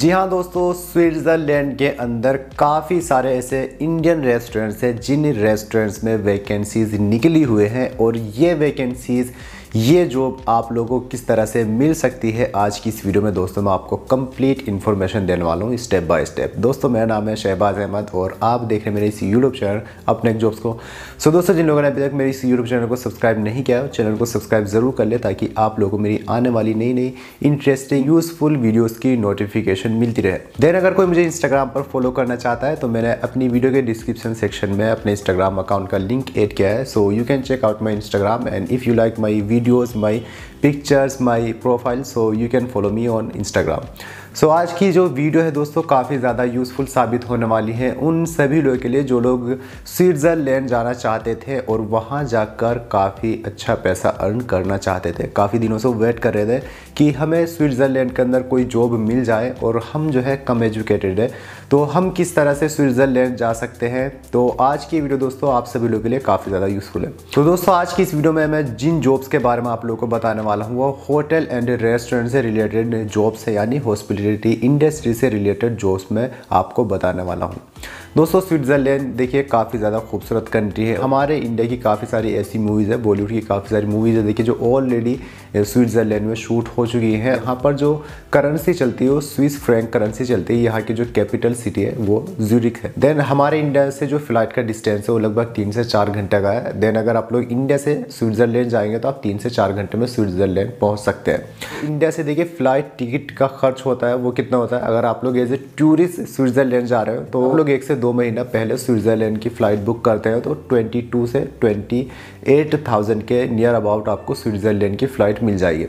जी हाँ दोस्तों स्विट्ज़रलैंड के अंदर काफ़ी सारे ऐसे इंडियन रेस्टोरेंट्स हैं जिन रेस्टोरेंट्स में वैकेंसीज़ निकली हुए हैं और ये वैकेंसीज़ ये जॉब आप लोगों को किस तरह से मिल सकती है आज की इस वीडियो में दोस्तों मैं आपको कंप्लीट इन्फॉर्मेशन देने वाला हूँ स्टेप बाय स्टेप दोस्तों मेरा नाम है शहबाज अहमद और आप देख रहे हैं मेरे इस यूट्यूब चैनल अपने जॉब्स को सो so, दोस्तों जिन लोगों ने अभी तक मेरे इस यूट्यूब चैनल को सब्सक्राइब नहीं किया चैनल को सब्सक्राइब ज़रूर कर ले ताकि आप लोगों को मेरी आने वाली नई नई इंटरेस्टिंग यूज़फुल वीडियोज़ की नोटिफिकेशन मिलती रहे देन अगर कोई मुझे इंस्टाग्राम पर फॉलो करना चाहता है तो मैंने अपनी वीडियो के डिस्क्रिप्शन सेक्शन में अपने इंस्टाग्राम अकाउंट का लिंक एड किया है so you can check out my Instagram and if you like my video videos my pictures my profile so you can follow me on instagram so so, आज की जो video है दोस्तों काफ़ी ज़्यादा यूज़फुल साबित होने वाली है उन सभी लोगों के लिए जो लोग स्विट्ज़रलैंड जाना चाहते थे और वहाँ जाकर काफ़ी अच्छा पैसा अर्न करना चाहते थे काफ़ी दिनों से वेट कर रहे थे कि हमें स्विट्ज़रलैंड के अंदर कोई जॉब मिल जाए और हम जो है कम एजुकेटेड है तो हम किस तरह से स्विट्ज़रलैंड जा सकते हैं तो आज की वीडियो दोस्तों आप सभी लोगों के लिए काफ़ी ज़्यादा यूज़फुल है तो दोस्तों आज की इस वीडियो में मैं जिन जॉब्स के बारे में आप लोगों को बताने वाला हूँ वो होटल एंड रेस्टोरेंट से रिलेटेड जॉब्स है यानी हॉस्पिटल रिलेटेड इंडस्ट्री से रिलेटेड जॉब्स मैं आपको बताने वाला हूँ दोस्तों स्विट्ज़रलैंड देखिए काफ़ी ज़्यादा खूबसूरत कंट्री है हमारे इंडिया की काफ़ी सारी ऐसी मूवीज़ है बॉलीवुड की काफ़ी सारी मूवीज़ है देखिए जो ऑलरेडी स्विट्ज़रलैंड में शूट हो चुकी है यहाँ पर जो करेंसी चलती है वो स्विस फ्रैंक करेंसी चलती है यहाँ की जो कैपिटल सिटी है वो जूरिक है देन हमारे इंडिया से जो फ्लाइट का डिस्टेंस है वो लगभग तीन से चार घंटे का है देन अगर आप लोग इंडिया से स्विट्ज़रलैंड जाएंगे तो आप तीन से चार घंटे में स्विट्ज़रलैंड पहुँच सकते हैं इंडिया से देखिए फ्लाइट टिकट का खर्च होता है वो कितना होता है अगर आप लोग एज ए टूरिस्ट स्विट्ज़रलैंड जा रहे हो तो आप लोग एक से दो महीना पहले स्विट्ज़रलैंड की फ़्लाइट बुक करते हैं तो ट्वेंटी से ट्वेंटी एट थाउजेंड के नियर अबाउट आपको स्विट्ज़रलैंड की फ़्लाइट मिल जाएगी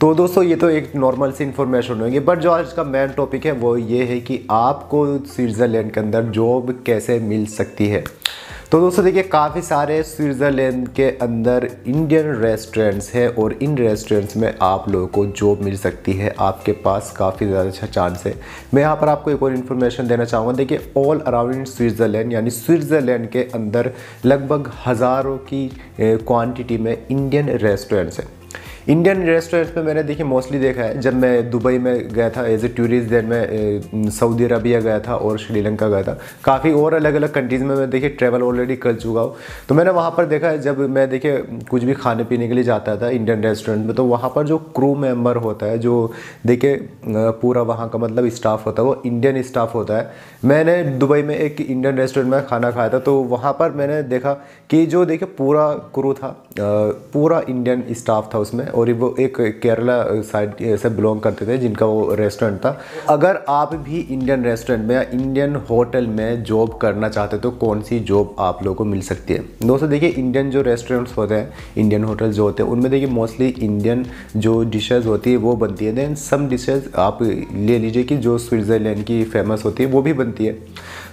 तो दोस्तों ये तो एक नॉर्मल सी इन्फॉर्मेशन होगी बट जो आज का मेन टॉपिक है वो ये है कि आपको स्विट्ज़रलैंड के अंदर जॉब कैसे मिल सकती है तो दोस्तों देखिए काफ़ी सारे स्विट्ज़रलैंड के अंदर इंडियन रेस्टोरेंट्स हैं और इन रेस्टोरेंट्स में आप लोगों को जॉब मिल सकती है आपके पास काफ़ी ज़्यादा अच्छा चांस है मैं यहाँ पर आपको एक और इन्फॉर्मेशन देना चाहूँगा देखिए ऑल अराउंड स्विट्ज़रलैंड यानी स्विट्ज़रलैंड के अंदर लगभग हज़ारों की क्वान्टिटी में इंडियन रेस्टोरेंट्स हैं इंडियन रेस्टोरेंट्स में मैंने देखिए मोस्टली देखा है जब मैं दुबई में गया था एज ए टूरिस्ट देन मैं सऊदी अरबिया गया था और श्रीलंका गया था काफ़ी और अलग अलग कंट्रीज़ में मैं देखिए ट्रैवल ऑलरेडी कर चुका हूँ तो मैंने वहाँ पर देखा है जब मैं देखिए कुछ भी खाने पीने के लिए जाता था इंडियन रेस्टोरेंट में तो वहाँ पर जो क्रू मेम्बर होता है जो देखिए पूरा वहाँ का मतलब स्टाफ होता है वो इंडियन स्टाफ होता है मैंने दुबई में एक इंडियन रेस्टोरेंट में खाना खाया था तो वहाँ पर मैंने देखा कि जो देखिए पूरा क्रू था पूरा इंडियन स्टाफ था उसमें और वो एक केरला साइड से बिलोंग करते थे जिनका वो रेस्टोरेंट था अगर आप भी इंडियन रेस्टोरेंट में या इंडियन होटल में जॉब करना चाहते तो कौन सी जॉब आप लोगों को मिल सकती है दोस्तों देखिए इंडियन जो रेस्टोरेंट्स होते हैं इंडियन होटल जो होते हैं उनमें देखिए मोस्टली इंडियन जो डिशेज़ होती है वो बनती है दैन सम डिशेज़ आप ले लीजिए कि जो स्विट्ज़रलैंड की फेमस होती है वो भी बनती है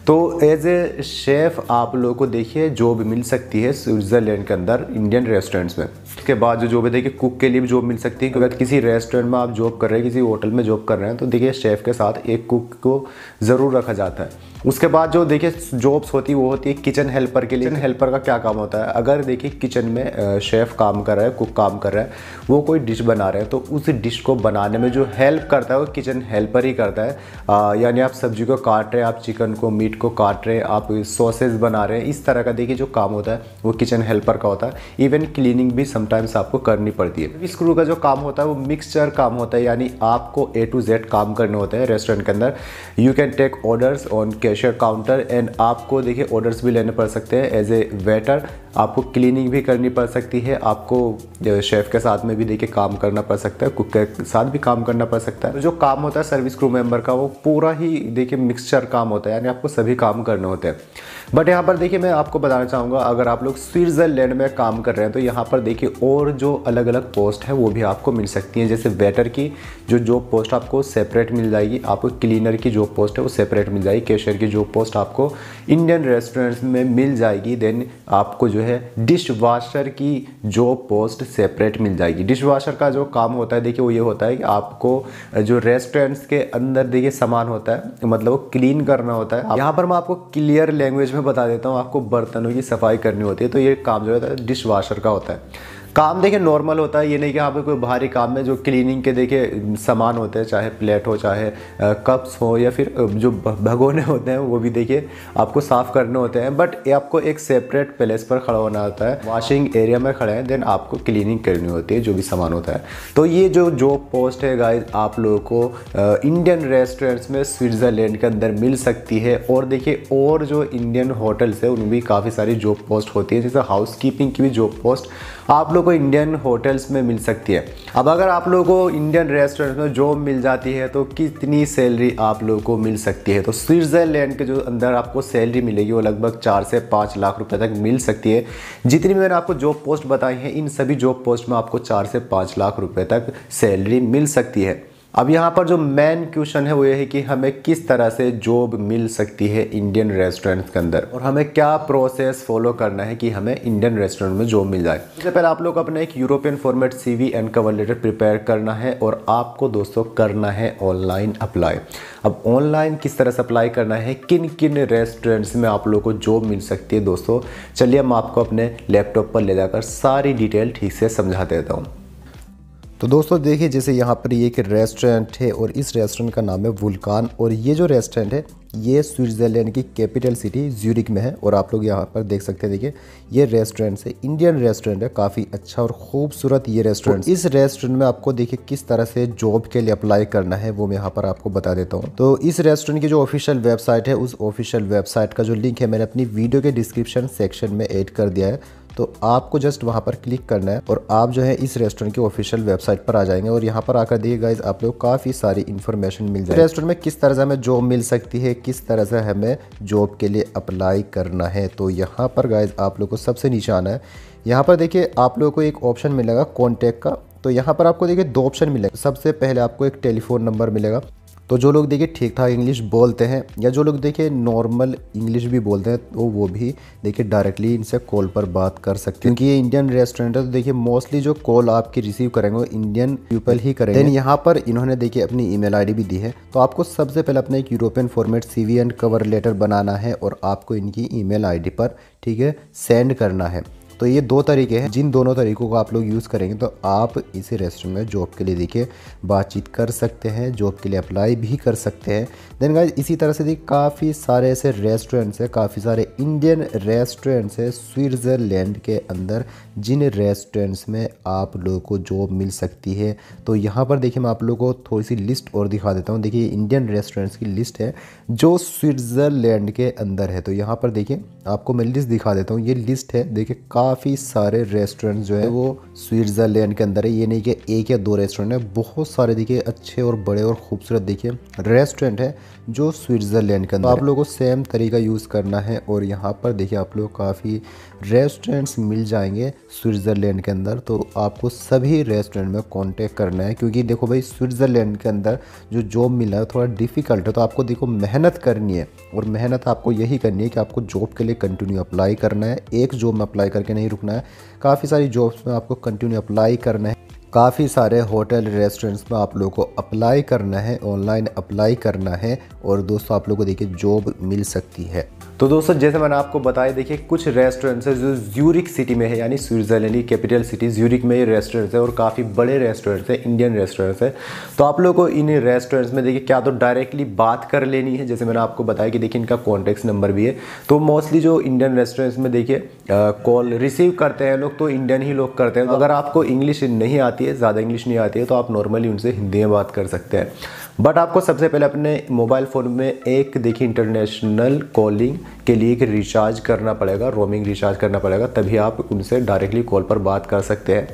तो एज ए शेफ़ आप लोगों को देखिए जॉब मिल सकती है स्विट्ज़रलैंड के अंदर इंडियन रेस्टोरेंट्स में उसके बाद जो जॉब है देखिए कुक के लिए भी जॉब मिल सकती है क्योंकि किसी रेस्टोरेंट में आप जॉब कर रहे हैं किसी होटल में जॉब कर रहे हैं तो देखिए शेफ़ के साथ एक कुक को ज़रूर रखा जाता है उसके बाद जो देखिए जॉब्स होती है वो होती है किचन हेल्पर के लिए हेल्पर का क्या काम होता है अगर देखिए किचन में शेफ़ काम कर रहा है कुक काम कर रहा है वो कोई डिश बना रहे हैं तो उस डिश को बनाने में जो हेल्प करता है वो किचन हेल्पर ही करता है यानी आप सब्जी को काट रहे हैं आप चिकन को मीट मीट को काट रहे हैं आप सॉसेज बना रहे हैं इस तरह का देखिए जो काम होता है वो किचन हेल्पर का होता है इवन क्लीनिंग भी समटाइम्स आपको करनी पड़ती है स्क्रू का जो काम होता है वो मिक्सचर काम होता है यानी आपको ए टू जेड काम करने होते हैं रेस्टोरेंट के अंदर you can take orders on cashier counter and आपको देखिए ऑर्डर्स भी लेने पड़ सकते हैं एज ए वेटर आपको क्लीनिंग भी करनी पड़ सकती है आपको शेफ़ के साथ में भी देखिए काम करना पड़ सकता है कुक के साथ भी काम करना पड़ सकता है जो काम होता है सर्विस क्रू मेंबर का वो पूरा ही देखिए मिक्सचर काम होता है यानी आपको सभी काम करने होते हैं बट यहाँ पर देखिए मैं आपको बताना चाहूँगा अगर आप लोग स्विट्ज़रलैंड में काम कर रहे हैं तो यहाँ पर देखिए और जो अलग अलग पोस्ट है वो भी आपको मिल सकती हैं जैसे वेटर की जो जॉब पोस्ट आपको सेपरेट मिल जाएगी आपको क्लीनर की जो पोस्ट है वो सेपरेट मिल जाएगी कैशियर की जॉब पोस्ट आपको इंडियन रेस्टोरेंट्स में मिल जाएगी देन आपको जो है है डिश वाशर की जो पोस्ट सेपरेट मिल जाएगी डिश वाशर का जो काम होता है देखिए वो ये होता है कि आपको जो रेस्टोरेंट्स के अंदर देखिए सामान होता है मतलब वो क्लीन करना होता है यहाँ पर मैं आपको क्लियर लैंग्वेज में बता देता हूँ आपको बर्तनों की सफाई करनी होती है तो ये काम जो होता है डिश वाशर का होता है काम देखिए नॉर्मल होता है ये नहीं कि यहाँ पे कोई भारी काम है जो क्लीनिंग के देखिए सामान होते हैं चाहे प्लेट हो चाहे कप्स हो या फिर जो भगोने होते हैं वो भी देखिए आपको साफ़ करने होते हैं बट ये आपको एक सेपरेट प्लेस पर खड़ा होना होता है वॉशिंग एरिया में खड़े हैं देन आपको क्लीनिंग करनी होती है जो भी सामान होता है तो ये जो जॉब पोस्ट है गाइज आप लोगों को इंडियन रेस्टोरेंट्स में स्विट्ज़रलैंड के अंदर मिल सकती है और देखिए और जो इंडियन होटल्स है उनमें भी काफ़ी सारी जॉब पोस्ट होती है जैसे हाउस की भी जॉब पोस्ट आप लोग को इंडियन होटल्स में मिल सकती है अब अगर आप लोगों को इंडियन रेस्टोरेंट में जॉब मिल जाती है तो कितनी सैलरी आप लोगों को मिल सकती है तो स्विट्ज़रलैंड के जो अंदर आपको सैलरी मिलेगी वो लगभग चार से पाँच लाख रुपये तक मिल सकती है जितनी मैंने आपको जॉब पोस्ट बताई है इन सभी जॉब पोस्ट में आपको चार से पाँच लाख रुपये तक सैलरी मिल सकती है अब यहाँ पर जो मेन क्वेश्चन है वो ये है कि हमें किस तरह से जॉब मिल सकती है इंडियन रेस्टोरेंट्स के अंदर और हमें क्या प्रोसेस फॉलो करना है कि हमें इंडियन रेस्टोरेंट में जॉब मिल जाए सबसे पहले आप लोग अपना एक European format CV and cover letter prepare करना है और आपको दोस्तों करना है ऑनलाइन अप्लाई अब ऑनलाइन किस तरह से अप्लाई करना है किन किन रेस्टोरेंट्स में आप लोग को जॉब मिल सकती है दोस्तों चलिए हम आपको अपने लैपटॉप पर ले जाकर सारी डिटेल ठीक से समझा देता हूँ तो दोस्तों देखिए जैसे यहाँ पर ये एक रेस्टोरेंट है और इस रेस्टोरेंट का नाम है वुल्कान और ये जो रेस्टोरेंट है ये स्विट्ज़रलैंड की कैपिटल सिटी ज्यूरिक में है और आप लोग यहाँ पर देख सकते हैं देखिए ये रेस्टोरेंट से इंडियन रेस्टोरेंट है काफ़ी अच्छा और खूबसूरत ये रेस्टोरेंट इस रेस्टोरेंट में आपको देखिए किस तरह से जॉब के लिए अप्लाई करना है वो मैं यहाँ पर आपको बता देता हूँ तो इस रेस्टोरेंट की जो ऑफिशियल वेबसाइट है उस ऑफिशियल वेबसाइट का जो लिंक है मैंने अपनी वीडियो के डिस्क्रिप्शन सेक्शन में एड कर दिया है तो आपको जस्ट वहाँ पर क्लिक करना है और आप जो है इस रेस्टोरेंट की ऑफिशियल वेबसाइट पर आ जाएंगे और यहाँ पर आकर देखिए गाइज आप लोग काफ़ी सारी इन्फॉर्मेशन मिल जाए रेस्टोरेंट में किस तरह से हमें जॉब मिल सकती है किस तरह से हमें जॉब के लिए अप्लाई करना है तो यहाँ पर गाइज आप लोग को सबसे नीचे आना है यहाँ पर देखिए आप लोगों को एक ऑप्शन मिलेगा कॉन्टैक्ट का तो यहाँ पर आपको देखिए दो ऑप्शन मिलेगा सबसे पहले आपको एक टेलीफोन नंबर मिलेगा तो जो लोग देखिए ठीक ठाक इंग्लिश बोलते हैं या जो लोग देखिए नॉर्मल इंग्लिश भी बोलते हैं तो वो भी देखिए डायरेक्टली इनसे कॉल पर बात कर सकते हैं क्योंकि ये इंडियन रेस्टोरेंट है तो देखिए मोस्टली जो कॉल आपकी रिसीव करेंगे वो इंडियन पीपल ही करेंगे देन यहाँ पर इन्होंने देखिए अपनी ई मेल भी दी है तो आपको सबसे पहले अपना एक European format C and cover letter बनाना है और आपको इनकी ई मेल पर ठीक है सेंड करना है तो ये दो तरीके हैं जिन दोनों तरीकों का आप लोग यूज़ करेंगे तो आप इसी रेस्टोरेंट में जॉब के लिए देखिए बातचीत कर सकते हैं जॉब के लिए अप्लाई भी कर सकते हैं देन गाइज इसी तरह से देखिए काफ़ी सारे ऐसे रेस्टोरेंट्स हैं काफ़ी सारे इंडियन रेस्टोरेंट्स हैं स्विट्ज़रलैंड के अंदर जिन रेस्टोरेंट्स में आप लोगों को जॉब मिल सकती है तो यहाँ पर देखिए मैं आप लोगों को थोड़ी सी लिस्ट और दिखा देता हूँ देखिए इंडियन रेस्टोरेंट्स की लिस्ट है जो स्विट्ज़रलैंड के अंदर है तो यहाँ पर देखिए आपको मैं लिस्ट दिखा देता हूँ ये लिस्ट है देखिए का काफ़ी सारे रेस्टोरेंट जो है वो स्विट्ज़रलैंड के अंदर है ये नहीं कि एक या दो रेस्टोरेंट है बहुत सारे देखिए अच्छे और बड़े और खूबसूरत देखिए रेस्टोरेंट है जो स्विट्ज़रलैंड के अंदर तो आप लोगों को सेम तरीका यूज़ करना है और यहाँ पर देखिए आप लोग काफ़ी रेस्टोरेंट्स मिल जाएंगे स्विट्ज़रलैंड के अंदर तो आपको सभी रेस्टोरेंट में कॉन्टेक्ट करना है क्योंकि देखो भाई स्विट्ज़रलैंड के अंदर जो जॉब मिला है थोड़ा डिफ़िकल्ट है तो आपको देखो मेहनत करनी है और मेहनत आपको यही करनी है कि आपको जॉब के लिए कंटिन्यू अप्लाई करना है एक जॉब में अप्लाई करके नहीं रुकना है काफ़ी सारी जॉब्स में आपको कंटिन्यू अप्लाई करना है काफ़ी सारे होटल रेस्टोरेंट्स में आप लोगों को अप्लाई करना है ऑनलाइन अप्लाई करना है और दोस्तों आप लोगों को देखिए जॉब मिल सकती है तो दोस्तों जैसे मैंने आपको बताया देखिए कुछ रेस्टोरेंट्स हैं जो ज्यूरिक सिटी में है यानी स्विट्ज़रलैंड की कैपिटल सिटी ज्यूरिक में ये रेस्टोरेंट्स हैं और काफ़ी बड़े रेस्टोरेंट्स हैं इंडियन रेस्टोरेंट्स हैं तो आप लोगों को इन रेस्टोरेंट्स में देखिए क्या तो डायरेक्टली बात कर लेनी है जैसे मैंने आपको बताया कि देखिए इनका कॉन्टैक्ट नंबर भी है तो मोस्टली जो इंडियन रेस्टोरेंट्स में देखिए कॉल रिसीव करते हैं लोग तो इंडियन ही लोग करते हैं तो हाँ। अगर आपको इंग्लिश नहीं आती है ज़्यादा इंग्लिश नहीं आती है तो आप नॉर्मली उनसे हिंदी में बात कर सकते हैं बट आपको सबसे पहले अपने मोबाइल फ़ोन में एक देखिए इंटरनेशनल कॉलिंग के लिए एक रिचार्ज करना पड़ेगा रोमिंग रिचार्ज करना पड़ेगा तभी आप उनसे डायरेक्टली कॉल पर बात कर सकते हैं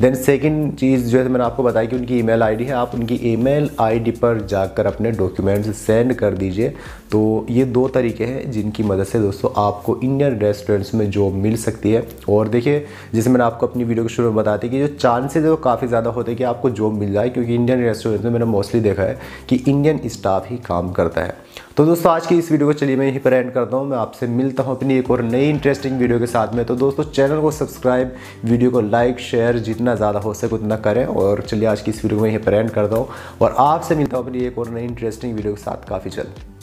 देन सेकेंड चीज़ जो है तो मैंने आपको बताया कि उनकी ईमेल आईडी है आप उनकी ईमेल आईडी पर जाकर अपने डॉक्यूमेंट्स सेंड कर दीजिए तो ये दो तरीके हैं जिनकी मदद से दोस्तों आपको इंडियन रेस्टोरेंट्स में जॉब मिल सकती है और देखिए जैसे मैंने आपको अपनी वीडियो के शुरू में बताती कि जो चांसेज है वो काफ़ी ज़्यादा होते हैं कि आपको जॉब मिल जाए क्योंकि इंडियन रेस्टोरेंट्स में मैंने मोस्टली देखा है कि इंडियन स्टाफ ही काम करता है तो दोस्तों आज की इस वीडियो को चलिए मैं यहीं पर एंड करता हूँ मैं आपसे मिलता हूँ अपनी एक और नई इंटरेस्टिंग वीडियो के साथ में तो दोस्तों चैनल को सब्सक्राइब वीडियो को लाइक शेयर जितना जितना ज़्यादा हो सके उतना करें और चलिए आज की इस वीडियो में यहीं पर एंड कर दो और आपसे मिलता हूँ अपनी एक और नई इंटरेस्टिंग वीडियो के साथ काफ़ी जल्द